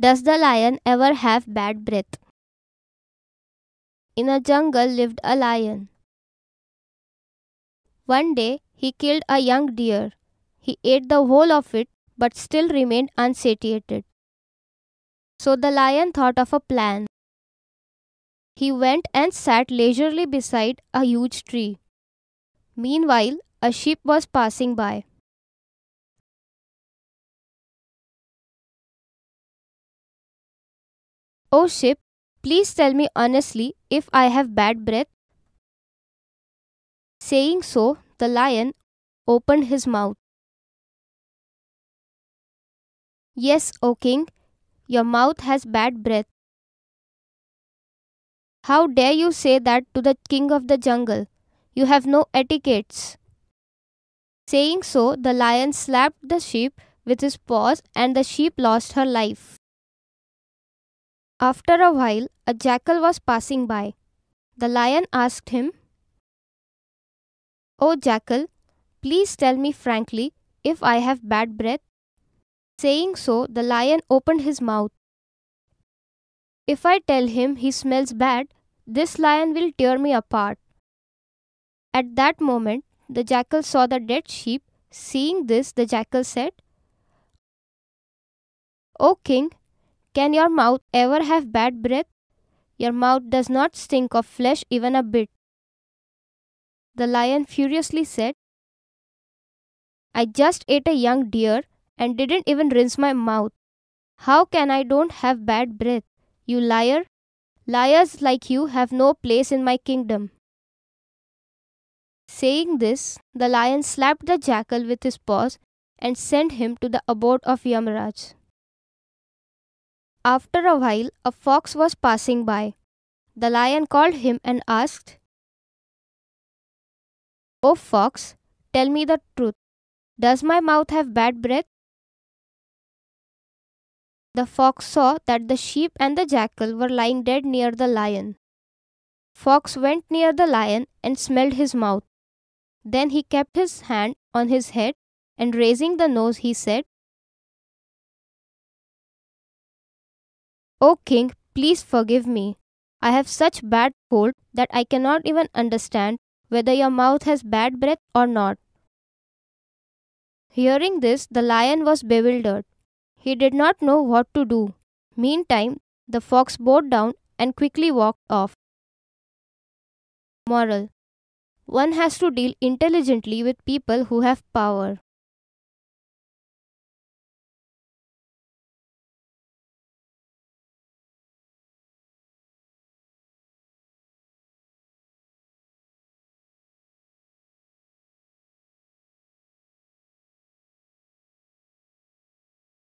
Does the lion ever have bad breath? In a jungle lived a lion. One day he killed a young deer. He ate the whole of it but still remained unsatiated. So the lion thought of a plan. He went and sat leisurely beside a huge tree. Meanwhile, a sheep was passing by. O oh, ship, please tell me honestly if I have bad breath. Saying so, the lion opened his mouth. Yes, O king, your mouth has bad breath. How dare you say that to the king of the jungle? You have no etiquettes. Saying so, the lion slapped the sheep with his paws, and the sheep lost her life. After a while, a jackal was passing by. The lion asked him, O oh jackal, please tell me frankly if I have bad breath. Saying so, the lion opened his mouth. If I tell him he smells bad, this lion will tear me apart. At that moment, the jackal saw the dead sheep. Seeing this, the jackal said, O king, can your mouth ever have bad breath? Your mouth does not stink of flesh even a bit. The lion furiously said, I just ate a young deer and didn't even rinse my mouth. How can I don't have bad breath? You liar! Liars like you have no place in my kingdom. Saying this, the lion slapped the jackal with his paws and sent him to the abode of Yamaraj. After a while, a fox was passing by. The lion called him and asked, O oh fox, tell me the truth. Does my mouth have bad breath? The fox saw that the sheep and the jackal were lying dead near the lion. Fox went near the lion and smelled his mouth. Then he kept his hand on his head and raising the nose he said, O oh, king, please forgive me. I have such bad cold that I cannot even understand whether your mouth has bad breath or not. Hearing this, the lion was bewildered. He did not know what to do. Meantime, the fox bowed down and quickly walked off. Moral One has to deal intelligently with people who have power.